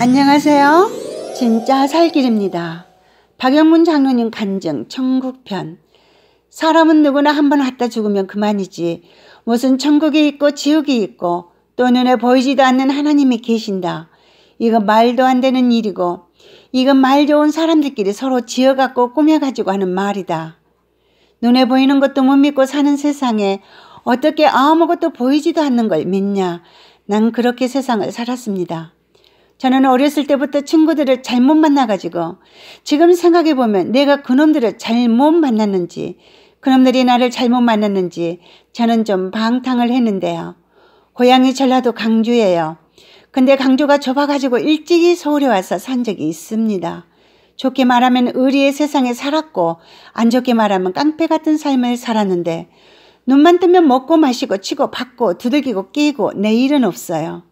안녕하세요. 진짜 살길입니다. 박영문 장로님 간증 천국편 사람은 누구나 한 번 왔다 죽으면 그만이지 무슨 천국이 있고 지옥이 있고 또 눈에 보이지도 않는 하나님이 계신다. 이건 말도 안 되는 일이고 이건 말 좋은 사람들끼리 서로 지어갖고 꾸며가지고 하는 말이다. 눈에 보이는 것도 못 믿고 사는 세상에 어떻게 아무것도 보이지도 않는 걸 믿냐. 난 그렇게 세상을 살았습니다. 저는 어렸을 때부터 친구들을 잘못 만나가지고 지금 생각해보면 내가 그놈들을 잘못 만났는지 그놈들이 나를 잘못 만났는지 저는 좀 방탕을 했는데요. 고향이 전라도 강주예요. 근데 강주가 좁아가지고 일찍이 서울에 와서 산 적이 있습니다. 좋게 말하면 의리의 세상에 살았고 안 좋게 말하면 깡패 같은 삶을 살았는데 눈만 뜨면 먹고 마시고 치고 받고 두들기고 끼고 내 일은 없어요.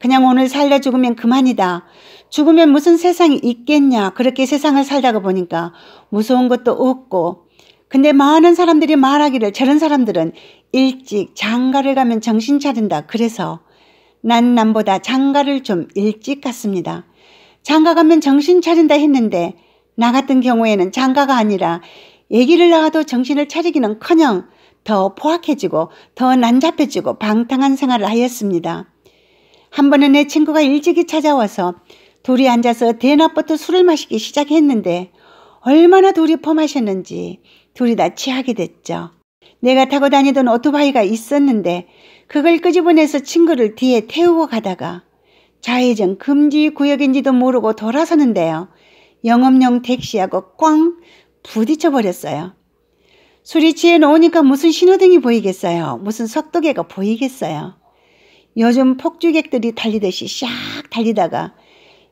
그냥 오늘 살려 죽으면 그만이다. 죽으면 무슨 세상이 있겠냐. 그렇게 세상을 살다가 보니까 무서운 것도 없고. 근데 많은 사람들이 말하기를 저런 사람들은 일찍 장가를 가면 정신 차린다. 그래서 난 남보다 장가를 좀 일찍 갔습니다. 장가 가면 정신 차린다 했는데 나 같은 경우에는 장가가 아니라 얘기를 나와도 정신을 차리기는 커녕 더 포악해지고 더 난잡해지고 방탕한 생활을 하였습니다. 한 번은 내 친구가 일찍이 찾아와서 둘이 앉아서 대낮부터 술을 마시기 시작했는데 얼마나 둘이 펌하셨는지 둘이 다 취하게 됐죠. 내가 타고 다니던 오토바이가 있었는데 그걸 끄집어내서 친구를 뒤에 태우고 가다가 좌회전 금지 구역인지도 모르고 돌아서는데요. 영업용 택시하고 꽝 부딪혀 버렸어요. 술이 취해 놓으니까 무슨 신호등이 보이겠어요. 무슨 속도계가 보이겠어요. 요즘 폭주객들이 달리듯이 샥 달리다가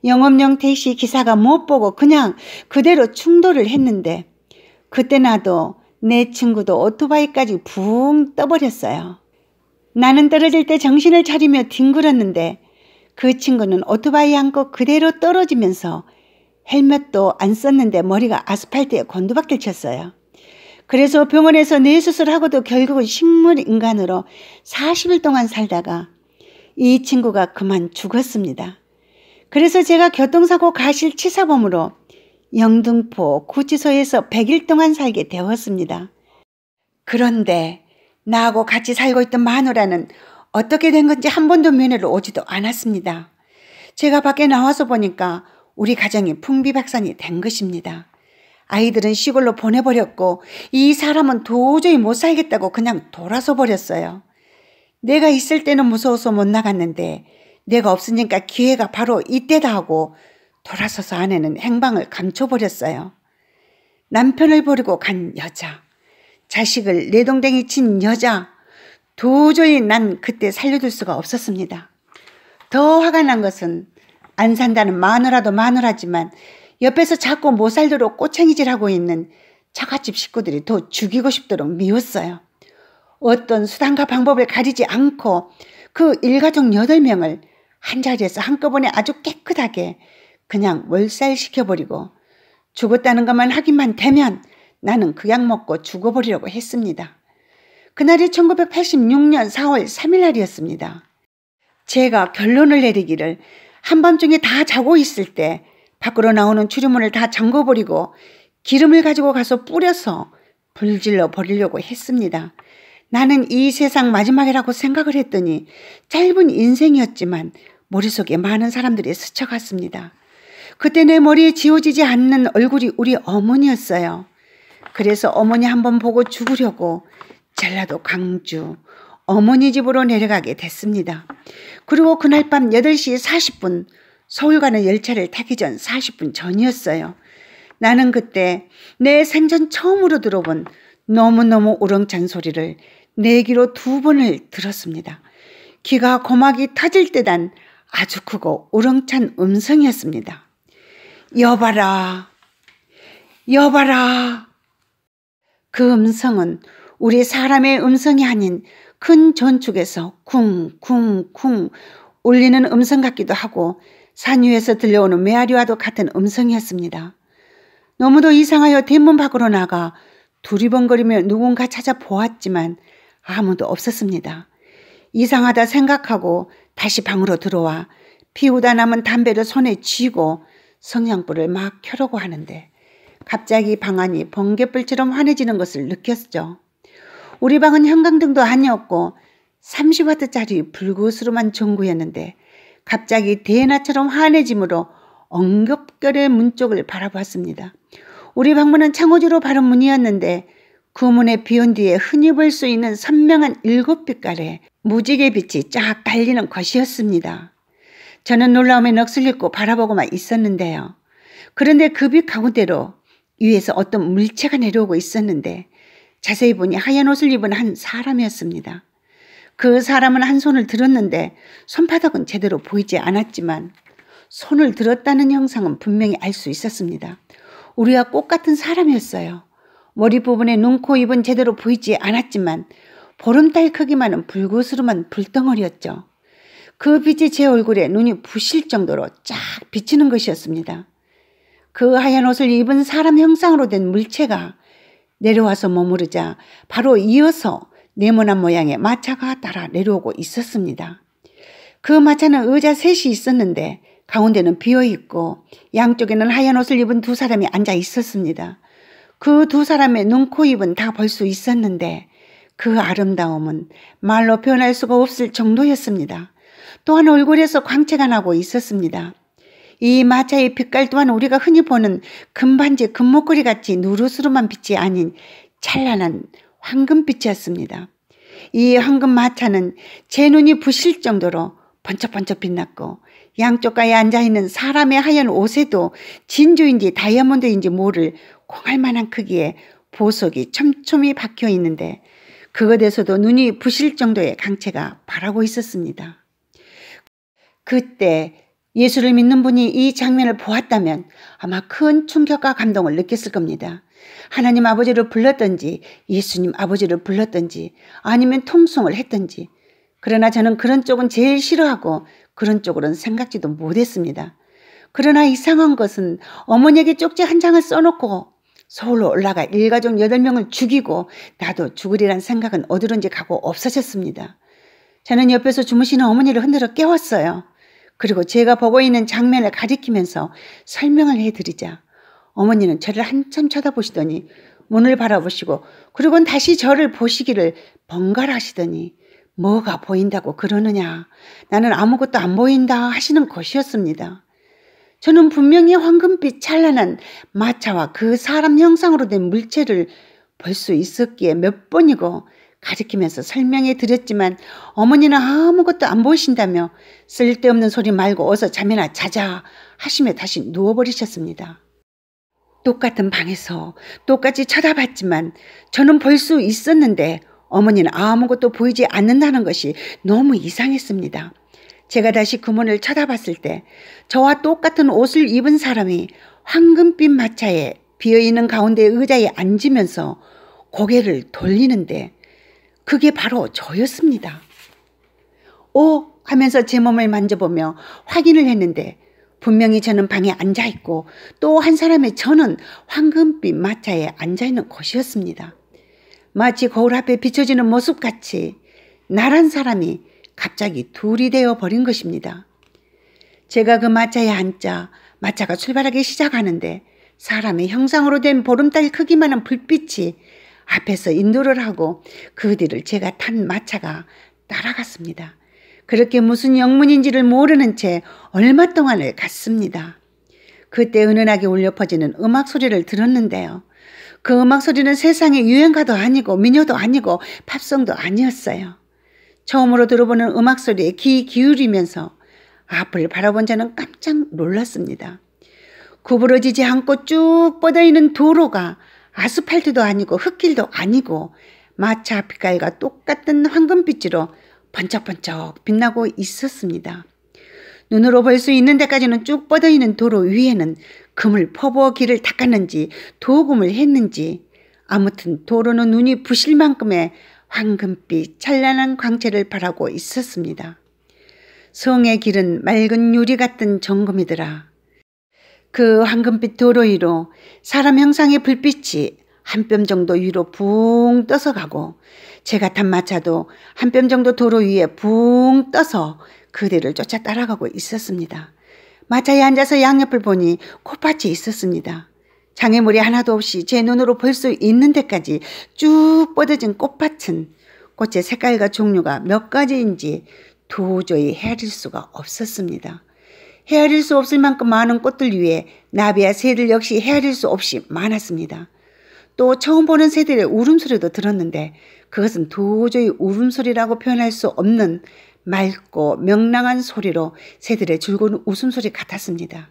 영업용 택시 기사가 못 보고 그냥 그대로 충돌을 했는데 그때 나도 내 친구도 오토바이까지 붕 떠버렸어요. 나는 떨어질 때 정신을 차리며 뒹굴었는데 그 친구는 오토바이 안고 그대로 떨어지면서 헬멧도 안 썼는데 머리가 아스팔트에 곤두박질 쳤어요. 그래서 병원에서 뇌수술하고도 결국은 식물인간으로 40일 동안 살다가 이 친구가 그만 죽었습니다. 그래서 제가 교통사고 가실치사범으로 영등포 구치소에서 100일 동안 살게 되었습니다. 그런데 나하고 같이 살고 있던 마누라는 어떻게 된 건지 한 번도 면회를 오지도 않았습니다. 제가 밖에 나와서 보니까 우리 가정이 풍비박산이 된 것입니다. 아이들은 시골로 보내버렸고 이 사람은 도저히 못 살겠다고 그냥 돌아서 버렸어요. 내가 있을 때는 무서워서 못 나갔는데 내가 없으니까 기회가 바로 이때다 하고 돌아서서 아내는 행방을 감춰버렸어요. 남편을 버리고 간 여자, 자식을 내동댕이 친 여자, 도저히 난 그때 살려둘 수가 없었습니다. 더 화가 난 것은 안 산다는 마누라도 마누라지만 옆에서 자꾸 못 살도록 꼬챙이질하고 있는 처갓집 식구들이 더 죽이고 싶도록 미웠어요. 어떤 수단과 방법을 가리지 않고 그 일가족 8명을 한 자리에서 한꺼번에 아주 깨끗하게 그냥 월살시켜버리고 죽었다는 것만 하기만 되면 나는 그 약 먹고 죽어버리려고 했습니다. 그날이 1986년 4월 3일 날이었습니다. 제가 결론을 내리기를 한밤중에 다 자고 있을 때 밖으로 나오는 출입물을다 잠궈버리고 기름을 가지고 가서 뿌려서 불질러 버리려고 했습니다. 나는 이 세상 마지막이라고 생각을 했더니 짧은 인생이었지만 머릿속에 많은 사람들이 스쳐갔습니다. 그때 내 머리에 지워지지 않는 얼굴이 우리 어머니였어요. 그래서 어머니 한번 보고 죽으려고 전라도 강주 어머니 집으로 내려가게 됐습니다. 그리고 그날 밤 8시 40분 서울 가는 열차를 타기 전 40분 전이었어요. 나는 그때 내 생전 처음으로 들어본 너무너무 우렁찬 소리를 내 귀로 두 번을 들었습니다. 귀가 고막이 터질 듯한 아주 크고 우렁찬 음성이었습니다. 여봐라, 여봐라. 그 음성은 우리 사람의 음성이 아닌 큰 전축에서 쿵쿵쿵 울리는 음성 같기도 하고 산 위에서 들려오는 메아리와도 같은 음성이었습니다. 너무도 이상하여 대문 밖으로 나가 두리번거리며 누군가 찾아 보았지만 아무도 없었습니다. 이상하다 생각하고 다시 방으로 들어와 피우다 남은 담배를 손에 쥐고 성냥불을 막 켜려고 하는데 갑자기 방 안이 번개불처럼 환해지는 것을 느꼈죠. 우리 방은 형광등도 아니었고 30와트짜리 불구스름한 전구였는데 갑자기 대낮처럼 환해짐으로 엉겹결의문 쪽을 바라보았습니다. 우리 방문은 창호지로 바른 문이었는데 구문에 비운 뒤에 흔히 볼 수 있는 선명한 일곱 빛깔의 무지개 빛이 쫙달리는 것이었습니다. 저는 놀라움에 넋을잃고 바라보고만 있었는데요. 그런데 그 빛 가운데로 위에서 어떤 물체가 내려오고 있었는데 자세히 보니 하얀 옷을 입은 한 사람이었습니다. 그 사람은 한 손을 들었는데 손바닥은 제대로 보이지 않았지만 손을 들었다는 형상은 분명히 알 수 있었습니다. 우리와 꽃 같은 사람이었어요. 머리 부분에 눈, 코, 입은 제대로 보이지 않았지만 보름달 크기만은 불구스름한 불덩어리였죠. 그 빛이 제 얼굴에 눈이 부실 정도로 쫙 비치는 것이었습니다. 그 하얀 옷을 입은 사람 형상으로 된 물체가 내려와서 머무르자 바로 이어서 네모난 모양의 마차가 따라 내려오고 있었습니다. 그 마차는 의자 셋이 있었는데 가운데는 비어 있고 양쪽에는 하얀 옷을 입은 두 사람이 앉아 있었습니다. 그두 사람의 눈, 코, 입은 다 볼 수 있었는데 그 아름다움은 말로 표현할 수가 없을 정도였습니다. 또한 얼굴에서 광채가 나고 있었습니다. 이 마차의 빛깔 또한 우리가 흔히 보는 금반지 금목걸이 같이 누르스름한 빛이 아닌 찬란한 황금빛이었습니다. 이 황금 마차는 제 눈이 부실 정도로 번쩍번쩍 빛났고 양쪽가에 앉아있는 사람의 하얀 옷에도 진주인지 다이아몬드인지 모를 콩할 만한 크기의 보석이 촘촘히 박혀 있는데 그것에서도 눈이 부실 정도의 강체가 바라고 있었습니다. 그때 예수를 믿는 분이 이 장면을 보았다면 아마 큰 충격과 감동을 느꼈을 겁니다. 하나님 아버지를 불렀던지 예수님 아버지를 불렀던지 아니면 통성을 했던지 그러나 저는 그런 쪽은 제일 싫어하고 그런 쪽으로는 생각지도 못했습니다. 그러나 이상한 것은 어머니에게 쪽지 한 장을 써놓고 서울로 올라가 일가족 8명을 죽이고 나도 죽으리란 생각은 어디론지 가고 없어졌습니다. 저는 옆에서 주무시는 어머니를 흔들어 깨웠어요. 그리고 제가 보고 있는 장면을 가리키면서 설명을 해드리자 어머니는 저를 한참 쳐다보시더니 문을 바라보시고 그리곤 다시 저를 보시기를 번갈아 하시더니 뭐가 보인다고 그러느냐 나는 아무것도 안 보인다 하시는 것이었습니다. 저는 분명히 황금빛 찬란한 마차와 그 사람 형상으로 된 물체를 볼 수 있었기에 몇 번이고 가리키면서 설명해 드렸지만 어머니는 아무것도 안 보이신다며 쓸데없는 소리 말고 어서 잠이나 자자 하시며 다시 누워버리셨습니다. 똑같은 방에서 똑같이 쳐다봤지만 저는 볼 수 있었는데 어머니는 아무것도 보이지 않는다는 것이 너무 이상했습니다. 제가 다시 그 문을 쳐다봤을 때 저와 똑같은 옷을 입은 사람이 황금빛 마차에 비어있는 가운데 의자에 앉으면서 고개를 돌리는데 그게 바로 저였습니다. 오 어? 하면서 제 몸을 만져보며 확인을 했는데 분명히 저는 방에 앉아있고 또 한 사람의 저는 황금빛 마차에 앉아있는 것이었습니다. 마치 거울 앞에 비춰지는 모습같이 나란 사람이 갑자기 둘이 되어 버린 것입니다. 제가 그 마차의 한자, 마차가 출발하기 시작하는데 사람의 형상으로 된 보름달 크기만한 불빛이 앞에서 인도를 하고 그 뒤를 제가 탄 마차가 따라갔습니다. 그렇게 무슨 영문인지를 모르는 채 얼마 동안을 갔습니다. 그때 은은하게 울려 퍼지는 음악 소리를 들었는데요. 그 음악 소리는 세상의 유행가도 아니고 민요도 아니고 팝송도 아니었어요. 처음으로 들어보는 음악 소리에 귀 기울이면서 앞을 바라본 자는 깜짝 놀랐습니다. 구부러지지 않고 쭉 뻗어있는 도로가 아스팔트도 아니고 흙길도 아니고 마차 빛깔과 똑같은 황금빛으로 번쩍번쩍 빛나고 있었습니다. 눈으로 볼 수 있는 데까지는 쭉 뻗어있는 도로 위에는 금을 퍼부어 길을 닦았는지 도금을 했는지 아무튼 도로는 눈이 부실 만큼의 황금빛 찬란한 광채를 바라고 있었습니다. 성의 길은 맑은 유리 같은 정금이더라. 그 황금빛 도로 위로 사람 형상의 불빛이 한 뼘 정도 위로 붕 떠서 가고 제가 탄 마차도 한 뼘 정도 도로 위에 붕 떠서 그대를 쫓아 따라가고 있었습니다. 마차에 앉아서 양옆을 보니 코밭이 있었습니다. 장애물이 하나도 없이 제 눈으로 볼 수 있는 데까지 쭉 뻗어진 꽃밭은 꽃의 색깔과 종류가 몇 가지인지 도저히 헤아릴 수가 없었습니다. 헤아릴 수 없을 만큼 많은 꽃들 위에 나비와 새들 역시 헤아릴 수 없이 많았습니다. 또 처음 보는 새들의 울음소리도 들었는데 그것은 도저히 울음소리라고 표현할 수 없는 맑고 명랑한 소리로 새들의 즐거운 웃음소리 같았습니다.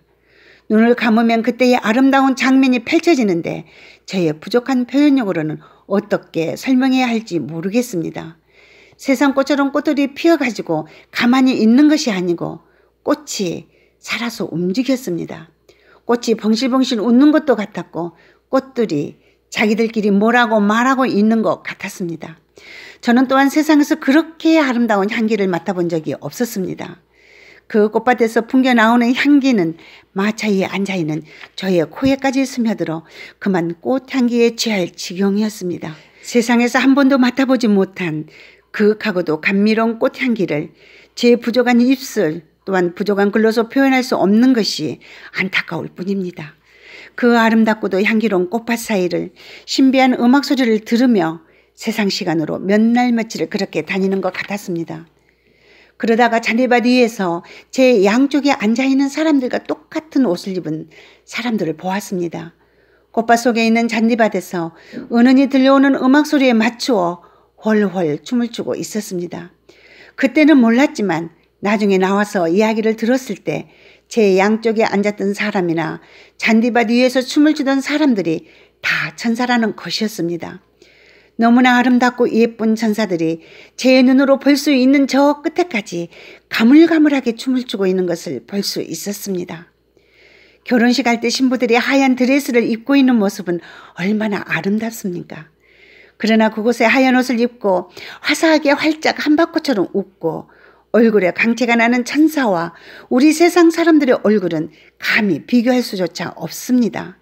눈을 감으면 그때의 아름다운 장면이 펼쳐지는데 저의 부족한 표현력으로는 어떻게 설명해야 할지 모르겠습니다. 세상 꽃처럼 꽃들이 피어가지고 가만히 있는 것이 아니고 꽃이 살아서 움직였습니다. 꽃이 벙실벙실 웃는 것도 같았고 꽃들이 자기들끼리 뭐라고 말하고 있는 것 같았습니다. 저는 또한 세상에서 그렇게 아름다운 향기를 맡아본 적이 없었습니다. 그 꽃밭에서 풍겨 나오는 향기는 마차에 앉아 있는 저의 코에까지 스며들어 그만 꽃향기에 취할 지경이었습니다. 세상에서 한 번도 맡아보지 못한 그윽하고도 감미로운 꽃향기를 제 부족한 입술 또한 부족한 글로서 표현할 수 없는 것이 안타까울 뿐입니다. 그 아름답고도 향기로운 꽃밭 사이를 신비한 음악 소리를 들으며 세상 시간으로 몇 날 며칠을 그렇게 다니는 것 같았습니다. 그러다가 잔디밭 위에서 제 양쪽에 앉아있는 사람들과 똑같은 옷을 입은 사람들을 보았습니다. 꽃밭 속에 있는 잔디밭에서 은은히 들려오는 음악 소리에 맞추어 훨훨 춤을 추고 있었습니다. 그때는 몰랐지만 나중에 나와서 이야기를 들었을 때 제 양쪽에 앉았던 사람이나 잔디밭 위에서 춤을 추던 사람들이 다 천사라는 것이었습니다. 너무나 아름답고 예쁜 천사들이 제 눈으로 볼 수 있는 저 끝에까지 가물가물하게 춤을 추고 있는 것을 볼 수 있었습니다. 결혼식 할 때 신부들이 하얀 드레스를 입고 있는 모습은 얼마나 아름답습니까? 그러나 그곳에 하얀 옷을 입고 화사하게 활짝 한바퀴처럼 웃고 얼굴에 강태가 나는 천사와 우리 세상 사람들의 얼굴은 감히 비교할 수조차 없습니다.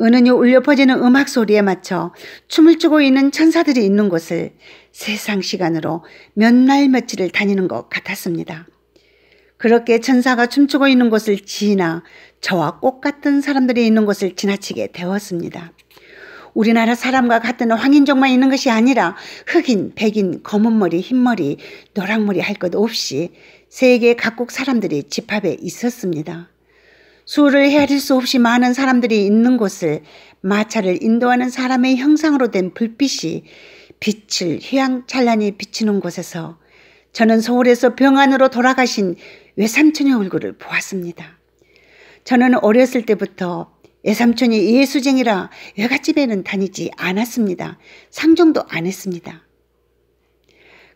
은은히 울려 퍼지는 음악 소리에 맞춰 춤을 추고 있는 천사들이 있는 곳을 세상 시간으로 몇 날 며칠을 다니는 것 같았습니다. 그렇게 천사가 춤추고 있는 곳을 지나 저와 꽃 같은 사람들이 있는 곳을 지나치게 되었습니다. 우리나라 사람과 같은 황인종만 있는 것이 아니라 흑인, 백인, 검은머리, 흰머리, 노랑머리 할 것 없이 세계 각국 사람들이 집합에 있었습니다. 수를 헤아릴 수 없이 많은 사람들이 있는 곳을 마차를 인도하는 사람의 형상으로 된 불빛이 빛을 휘황찬란히 비치는 곳에서 저는 서울에서 병안으로 돌아가신 외삼촌의 얼굴을 보았습니다. 저는 어렸을 때부터 외삼촌이 예수쟁이라 외갓집에는 다니지 않았습니다. 상종도 안 했습니다.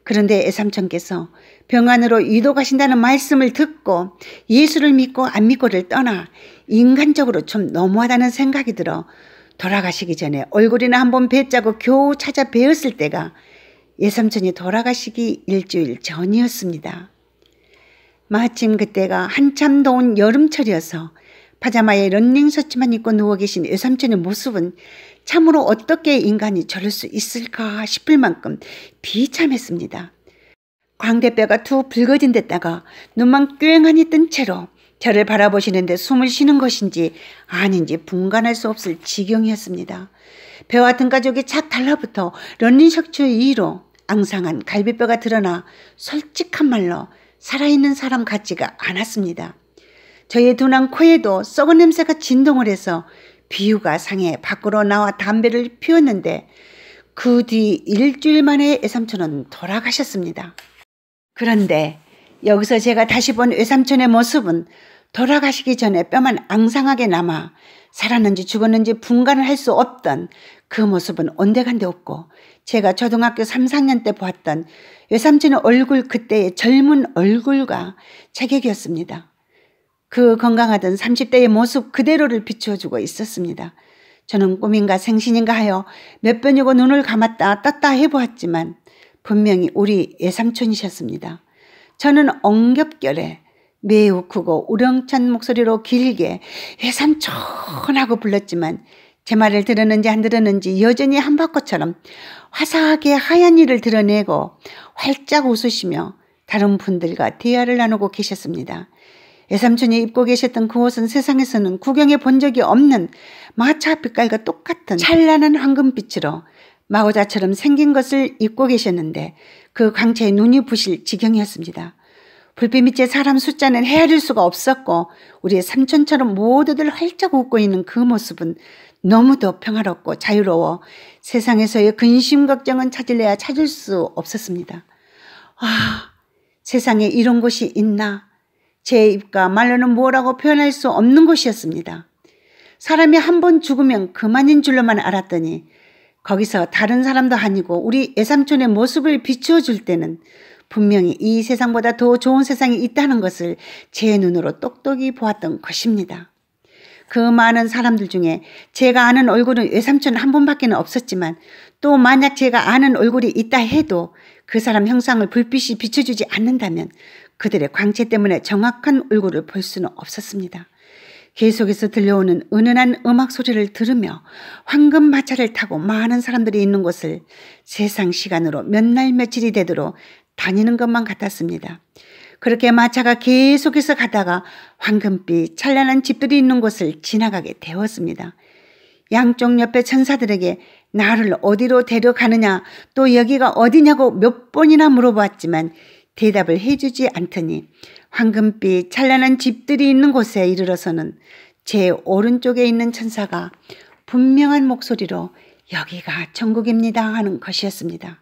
그런데 애삼촌께서 병안으로 유도가신다는 말씀을 듣고 예수를 믿고 안 믿고를 떠나 인간적으로 좀 너무하다는 생각이 들어 돌아가시기 전에 얼굴이나 한번 뵙자고 겨우 찾아 뵈었을 때가 예삼촌이 돌아가시기 일주일 전이었습니다. 마침 그때가 한참 더운 여름철이어서 파자마에 런닝 셔츠만 입고 누워 계신 외삼촌의 모습은 참으로 어떻게 인간이 저럴 수 있을까 싶을 만큼 비참했습니다. 광대뼈가 두 붉어진 데다가 눈만 꾀행하니 뜬 채로 저를 바라보시는데 숨을 쉬는 것인지 아닌지 분간할 수 없을 지경이었습니다. 배와 등가족이 착 달라붙어 런닝 셔츠 위로 앙상한 갈비뼈가 드러나 솔직한 말로 살아있는 사람 같지가 않았습니다. 저의 두난 코에도 썩은 냄새가 진동을 해서 비유가 상해 밖으로 나와 담배를 피웠는데 그 뒤 일주일 만에 외삼촌은 돌아가셨습니다. 그런데 여기서 제가 다시 본 외삼촌의 모습은 돌아가시기 전에 뼈만 앙상하게 남아 살았는지 죽었는지 분간을 할 수 없던 그 모습은 온데간데 없고 제가 초등학교 3, 4학년 때 보았던 외삼촌의 얼굴 그때의 젊은 얼굴과 체격이었습니다. 그 건강하던 30대의 모습 그대로를 비추어주고 있었습니다. 저는 꿈인가 생신인가 하여 몇 번이고 눈을 감았다 떴다 해보았지만 분명히 우리 예삼촌이셨습니다. 저는 엉겹결에 매우 크고 우렁찬 목소리로 길게 예삼촌 하고 불렀지만 제 말을 들었는지 안 들었는지 여전히 한바퀴처럼 화사하게 하얀 이를 드러내고 활짝 웃으시며 다른 분들과 대화를 나누고 계셨습니다. 외삼촌이 입고 계셨던 그 옷은 세상에서는 구경해 본 적이 없는 마차 빛깔과 똑같은 찬란한 황금빛으로 마호자처럼 생긴 것을 입고 계셨는데 그 광채에 눈이 부실 지경이었습니다. 불빛 밑에 사람 숫자는 헤아릴 수가 없었고 우리의 삼촌처럼 모두들 활짝 웃고 있는 그 모습은 너무도 평화롭고 자유로워 세상에서의 근심 걱정은 찾을래야 찾을 수 없었습니다. 아, 세상에 이런 곳이 있나? 제 입과 말로는 뭐라고 표현할 수 없는 것이었습니다. 사람이 한 번 죽으면 그만인 줄로만 알았더니 거기서 다른 사람도 아니고 우리 애삼촌의 모습을 비추어 줄 때는 분명히 이 세상보다 더 좋은 세상이 있다는 것을 제 눈으로 똑똑히 보았던 것입니다. 그 많은 사람들 중에 제가 아는 얼굴은 외삼촌 한 분밖에 는 없었지만 또 만약 제가 아는 얼굴이 있다 해도 그 사람 형상을 불빛이 비춰주지 않는다면 그들의 광채 때문에 정확한 얼굴을 볼 수는 없었습니다. 계속해서 들려오는 은은한 음악 소리를 들으며 황금 마차를 타고 많은 사람들이 있는 곳을 세상 시간으로 몇 날 며칠이 되도록 다니는 것만 같았습니다. 그렇게 마차가 계속해서 가다가 황금빛 찬란한 집들이 있는 곳을 지나가게 되었습니다. 양쪽 옆에 천사들에게 나를 어디로 데려가느냐 또 여기가 어디냐고 몇 번이나 물어보았지만 대답을 해주지 않더니 황금빛 찬란한 집들이 있는 곳에 이르러서는 제 오른쪽에 있는 천사가 분명한 목소리로 여기가 천국입니다 하는 것이었습니다.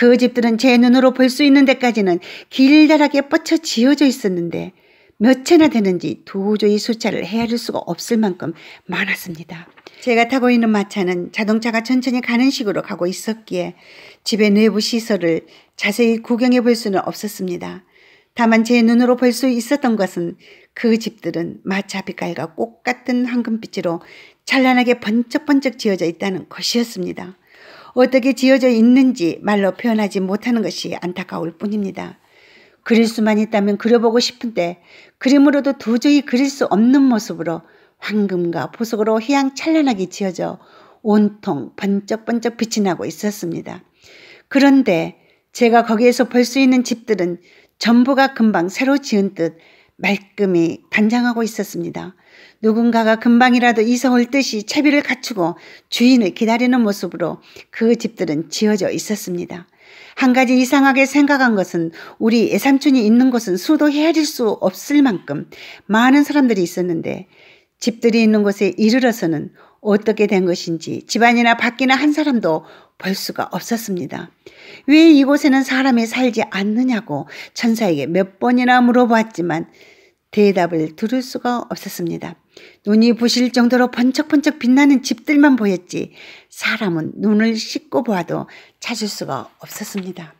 그 집들은 제 눈으로 볼 수 있는 데까지는 길다랗게 뻗쳐 지어져 있었는데 몇 채나 되는지 도저히 숫자를 헤아릴 수가 없을 만큼 많았습니다. 제가 타고 있는 마차는 자동차가 천천히 가는 식으로 가고 있었기에 집의 내부 시설을 자세히 구경해 볼 수는 없었습니다. 다만 제 눈으로 볼 수 있었던 것은 그 집들은 마차 빛깔과 꽃 같은 황금빛으로 찬란하게 번쩍번쩍 지어져 있다는 것이었습니다. 어떻게 지어져 있는지 말로 표현하지 못하는 것이 안타까울 뿐입니다. 그릴 수만 있다면 그려보고 싶은데 그림으로도 도저히 그릴 수 없는 모습으로 황금과 보석으로 휘황찬란하게 지어져 온통 번쩍번쩍 빛이 나고 있었습니다. 그런데 제가 거기에서 볼 수 있는 집들은 전부가 금방 새로 지은 듯 말끔히 단장하고 있었습니다. 누군가가 금방이라도 이사 올 듯이 채비를 갖추고 주인을 기다리는 모습으로 그 집들은 지어져 있었습니다. 한 가지 이상하게 생각한 것은 우리 애삼촌이 있는 곳은 수도 헤아릴 수 없을 만큼 많은 사람들이 있었는데 집들이 있는 곳에 이르러서는 어떻게 된 것인지 집안이나 밖이나 한 사람도 볼 수가 없었습니다. 왜 이곳에는 사람이 살지 않느냐고 천사에게 몇 번이나 물어보았지만 대답을 들을 수가 없었습니다. 눈이 부실 정도로 번쩍번쩍 빛나는 집들만 보였지 사람은 눈을 씻고 보아도 찾을 수가 없었습니다.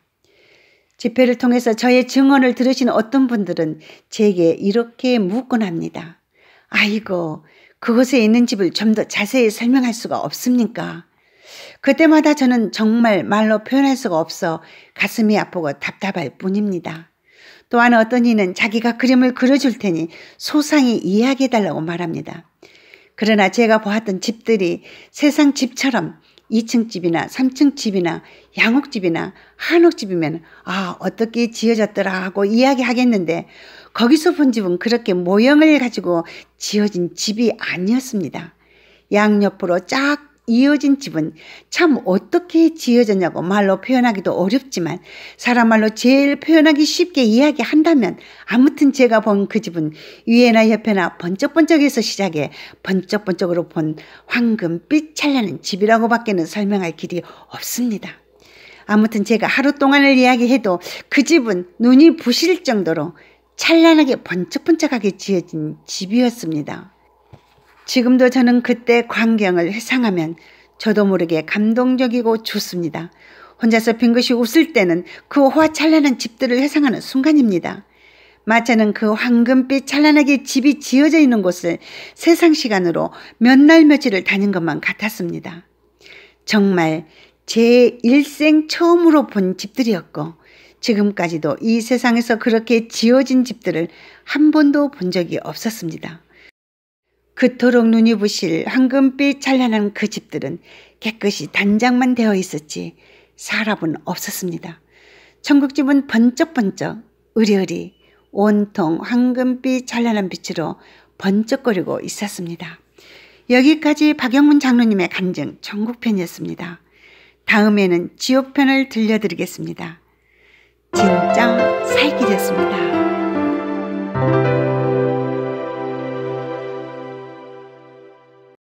집회를 통해서 저의 증언을 들으신 어떤 분들은 제게 이렇게 묻곤 합니다. 아이고, 그곳에 있는 집을 좀 더 자세히 설명할 수가 없습니까? 그때마다 저는 정말 말로 표현할 수가 없어 가슴이 아프고 답답할 뿐입니다. 또한 어떤 이는 자기가 그림을 그려줄 테니 소상히 이야기해달라고 말합니다. 그러나 제가 보았던 집들이 세상 집처럼 2층 집이나 3층 집이나 양옥집이나 한옥집이면 아 어떻게 지어졌더라 하고 이야기하겠는데 거기서 본 집은 그렇게 모형을 가지고 지어진 집이 아니었습니다. 양옆으로 쫙 이어진 집은 참 어떻게 지어졌냐고 말로 표현하기도 어렵지만 사람 말로 제일 표현하기 쉽게 이야기한다면 아무튼 제가 본 그 집은 위에나 옆에나 번쩍번쩍해서 시작해 번쩍번쩍으로 본 황금빛 찬란한 집이라고 밖에는 설명할 길이 없습니다. 아무튼 제가 하루 동안을 이야기해도 그 집은 눈이 부실 정도로 찬란하게 번쩍번쩍하게 지어진 집이었습니다. 지금도 저는 그때 광경을 회상하면 저도 모르게 감동적이고 좋습니다. 혼자서 빙긋이 웃을 때는 그 화찬란한 집들을 회상하는 순간입니다. 마차는 그 황금빛 찬란하게 집이 지어져 있는 곳을 세상 시간으로 몇 날 며칠을 다닌 것만 같았습니다. 정말 제 일생 처음으로 본 집들이었고 지금까지도 이 세상에서 그렇게 지어진 집들을 한 번도 본 적이 없었습니다. 그토록 눈이 부실 황금빛 찬란한 그 집들은 깨끗이 단장만 되어 있었지 사람은 없었습니다. 청국집은 번쩍번쩍 으리으리 온통 황금빛 찬란한 빛으로 번쩍거리고 있었습니다. 여기까지 박영문 장로님의 간증 청국편이었습니다 다음에는 지옥편을 들려드리겠습니다. 진짜 살길이었습니다.